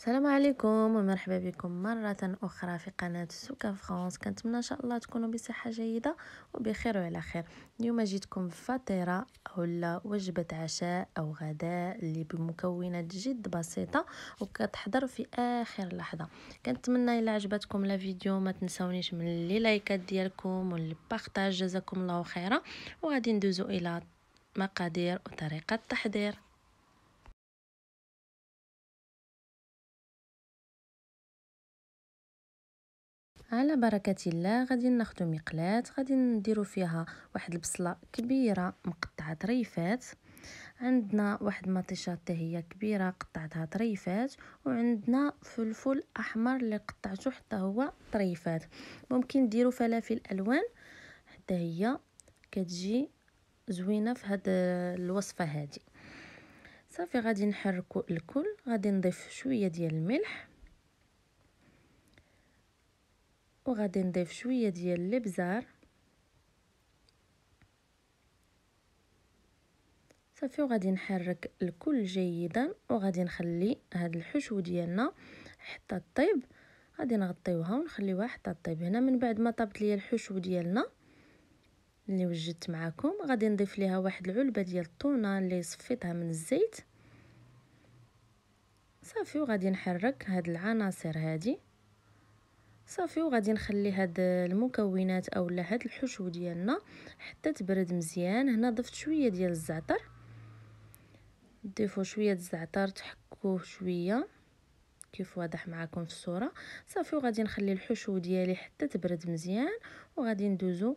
السلام عليكم ومرحبا بكم مرة أخرى في قناة سوكا فرانس كنتمنى إن شاء الله تكونوا بصحة جيدة وبخير وعلى خير اليوم جيتكم فطيرة أو وجبة عشاء أو غداء اللي بمكونات جد بسيطة وكتحضر في آخر لحظة كنتمنى إلا عجبتكم الفيديو ما تنسونيش من اللايكات لايكات ديالكم والبارطاج جزاكم الله خيرا وغادي ندوزو إلى مقادير وطريقة تحضير على بركة الله غادي ناخدو مقلاة غادي نديرو فيها واحد البصلة كبيرة مقطعة طريفات عندنا واحد مطيشة هي كبيرة قطعتها طريفات وعندنا فلفل احمر اللي قطعته حتى هو طريفات ممكن ديرو فلافل الوان حتى هي كتجي زوينة في هاد الوصفة هادي صافي غادي نحركو الكل غادي نضيف شوية ديال الملح وغادي نضيف شويه ديال الابزار صافي وغادي نحرك الكل جيدا وغادي نخلي هاد الحشو ديالنا حتى طيب غادي نغطيوها ونخليوها حتى طيب هنا من بعد ما طابت لي الحشو ديالنا اللي وجدت معكم غادي نضيف ليها واحد العلبه ديال الطونه اللي صفيتها من الزيت صافي وغادي نحرك هاد العناصر هادي صافي وغادي نخلي هاد المكونات اولا هاد الحشو ديالنا حتى تبرد مزيان هنا ضفت شويه ديال الزعتر ضيفوا شويه الزعتر تحكوه شويه كيف واضح معكم في الصوره صافي وغادي نخلي الحشو ديالي حتى تبرد مزيان وغادي ندوزو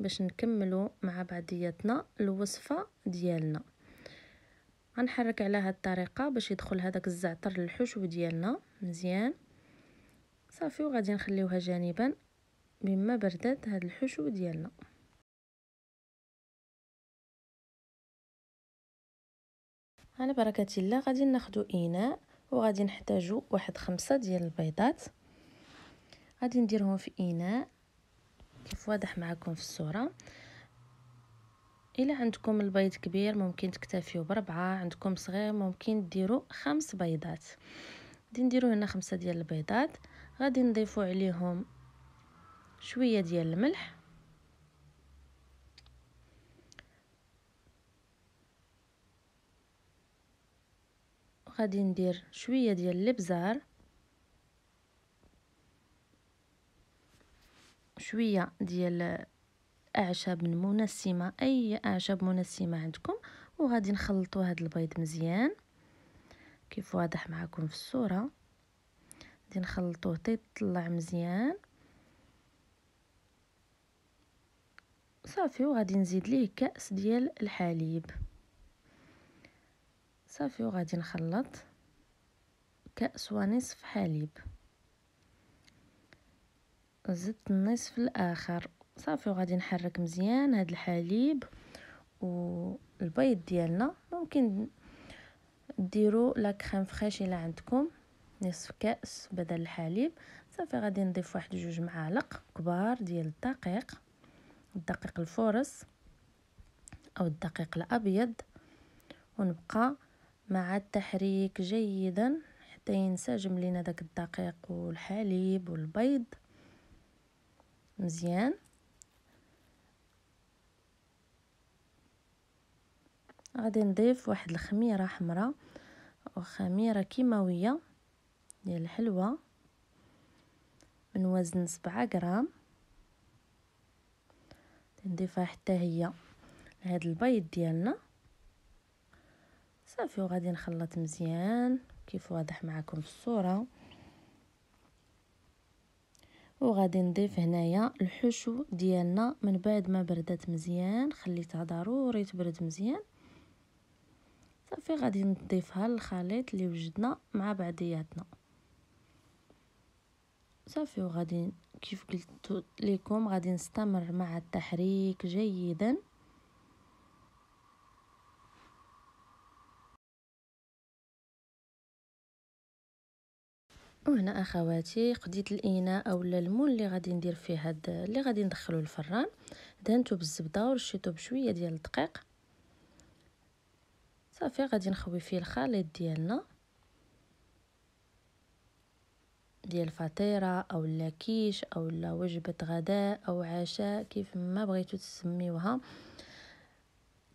باش نكملو مع بعضياتنا الوصفه ديالنا غنحرك على هاد الطريقه باش يدخل هذاك الزعتر للحشو ديالنا مزيان صافي وغادي نخليوها جانبا مما بردات هاد الحشو ديالنا على بركة الله غادي ناخدو إناء وغادي نحتاجو واحد خمسة ديال البيضات غادي نديرهم في إناء كيف واضح معكم في الصورة الا عندكم البيض كبير ممكن تكتفيو بربعة عندكم صغير ممكن ديروا خمس بيضات غادي نديرو هنا خمسة ديال البيضات غادي نضيفو عليهم شويه ديال الملح غادي ندير شويه ديال الابزار شويه ديال اعشاب منسمه اي اعشاب منسمه عندكم وغادي نخلطوا هذا البيض مزيان كيف واضح معكم في الصوره غادي نخلطوه حتى يطلع مزيان صافي وغادي نزيد ليه كأس ديال الحليب صافي وغادي نخلط كأس ونصف حليب زدت النصف الاخر صافي وغادي نحرك مزيان هاد الحليب والبيض ديالنا ممكن ديروا لا كريم فريش الا عندكم نصف كأس بدل الحليب صافي غادي نضيف واحد جوج معالق كبار ديال الدقيق الدقيق الفورس او الدقيق الابيض ونبقى مع التحريك جيدا حتى ينسجم لينا داك الدقيق والحليب والبيض مزيان غادي نضيف واحد الخميره حمراء وخميره كيماويه ديال الحلوى من وزن سبعة غرام نضيفها حتى هي لهاد البيض ديالنا صافي وغادي نخلط مزيان كيف واضح معكم في الصوره وغادي نضيف هنايا الحشو ديالنا من بعد ما بردت مزيان خليتها ضروري تبرد مزيان صافي غادي نضيفها للخليط اللي وجدنا مع بعضياتنا صافي وغادي كيف قلت لكم غادي نستمر مع التحريك جيدا وهنا اخواتي قديت الاناء اولا المول اللي غادي ندير فيه هاد اللي غادي ندخلو الفران دهنته بالزبده ورشيته بشويه ديال الدقيق صافي غادي نخوي فيه الخليط ديالنا ديال فطيره او لا كيش او لا وجبه غداء او عشاء كيف ما بغيتو تسميوها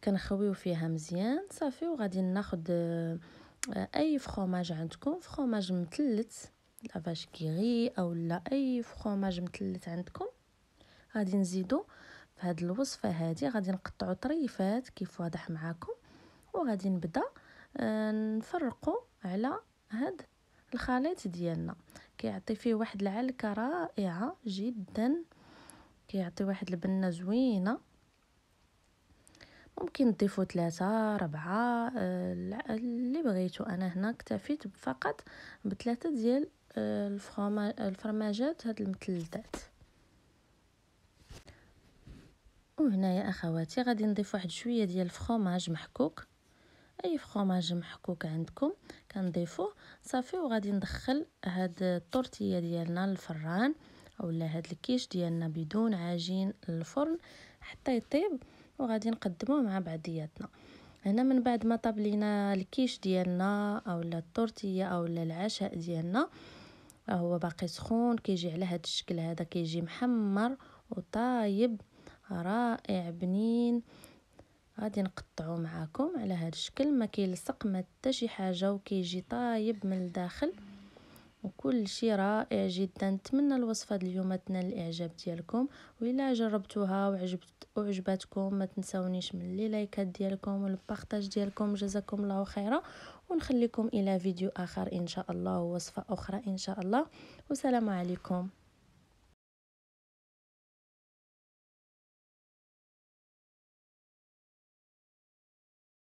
كنخويو فيها مزيان صافي وغادي ناخد آه، اي فخوماج عندكم فخوماج مثلث لافاش كيغي او لا اي فخوماج مثلث عندكم غادي نزيدو في هاد الوصفه هادي غادي نقطعو طريفات كيف واضح معاكم وغادي نبدا آه، نفرقو على هاد الخليط ديالنا كيعطي فيه واحد العلكه رائعه جدا كيعطي واحد البنه زوينه ممكن تضيفوا ثلاثة ربعة آه، اللي بغيتو انا هنا اكتفيت فقط بثلاثة ديال آه، الفرماجات هاد المثلثات وهنايا اخواتي غادي نضيف واحد شويه ديال الفخوماج محكوك اي فخوماج محكوك عندكم كنضيفوه صافي وغادي ندخل هاد التورتيه ديالنا للفران اولا هاد الكيش ديالنا بدون عجين الفرن حتى يطيب وغادي نقدموه مع بعضياتنا هنا من بعد ما طاب لينا الكيش ديالنا اولا التورتيه اولا العشاء ديالنا هو باقي سخون كيجي على هاد الشكل هذا كيجي محمر وطايب رائع بنين غادي نقطعو معاكم على هذا الشكل ما كيلصق ما حتى شي حاجه وكيجي طايب من الداخل وكل شيء رائع جدا نتمنى الوصفه ديال اليوم تنال الاعجاب ديالكم والا جربتوها وعجبت وعجبتكم ما تنساونيش من لي لايكات ديالكم والبارطاج ديالكم جزاكم الله خيرا ونخليكم الى فيديو اخر ان شاء الله ووصفه اخرى ان شاء الله والسلام عليكم